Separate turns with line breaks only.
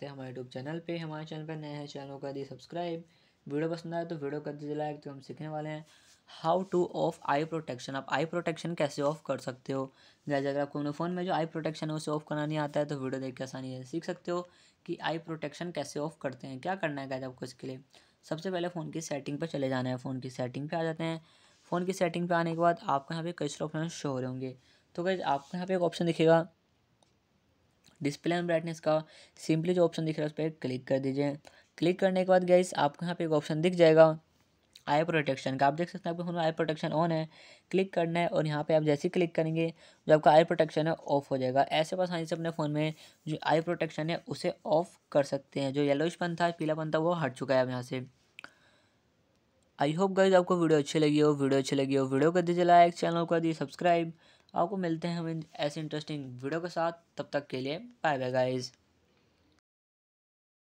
करते हैं हमारे यूट्यूब चैनल पे हमारे चैनल पर नए हैं चैनल कर दिए सब्सक्राइब वीडियो पसंद आए तो वीडियो कर दीजिए लाइक तो हम सीखने वाले हैं how to of eye protection आप आई प्रोटेक्शन कैसे ऑफ कर सकते हो जैसे अगर आपको अपने फ़ोन में जो आई प्रोटेक्शन है उसे ऑफ करना नहीं आता है तो वीडियो देख के आसानी है सीख सकते हो कि आई प्रोटेक्शन कैसे ऑफ करते हैं क्या करना है आपको इसके लिए सबसे पहले फ़ोन की सेटिंग पर चले जाना है फ़ोन की सेटिंग पर आ जाते हैं फ़ोन की सेटिंग पर आने के बाद आपको यहाँ पे कई सारे ऑप्शन शो हो रहे होंगे तो कैसे आपको यहाँ पे एक ऑप्शन दिखेगा डिस्प्ले एंड ब्राइटनेस का सिंपली जो ऑप्शन दिख रहा है उस पर क्लिक कर दीजिए क्लिक करने के बाद गैस आपको यहाँ पे एक ऑप्शन दिख जाएगा आई प्रोटेक्शन का आप देख सकते हैं आपके फ़ोन में आई प्रोटेक्शन ऑन है क्लिक करना है और यहाँ पे आप जैसे ही क्लिक करेंगे जो आपका आई प्रोटेक्शन है ऑफ हो जाएगा ऐसे पास आसानी से अपने फ़ोन में जो आई प्रोटेक्शन है उसे ऑफ कर सकते हैं जो पन था पीला पन था वो हट चुका है अब यहाँ से आई होप गाइज आपको वीडियो अच्छी लगी हो वीडियो अच्छी लगी हो वीडियो कर दीजिए लाइक चैनल कर दीजिए सब्सक्राइब आपको मिलते हैं हम ऐसे इंटरेस्टिंग वीडियो के साथ तब तक के लिए बाय बाय गाइज़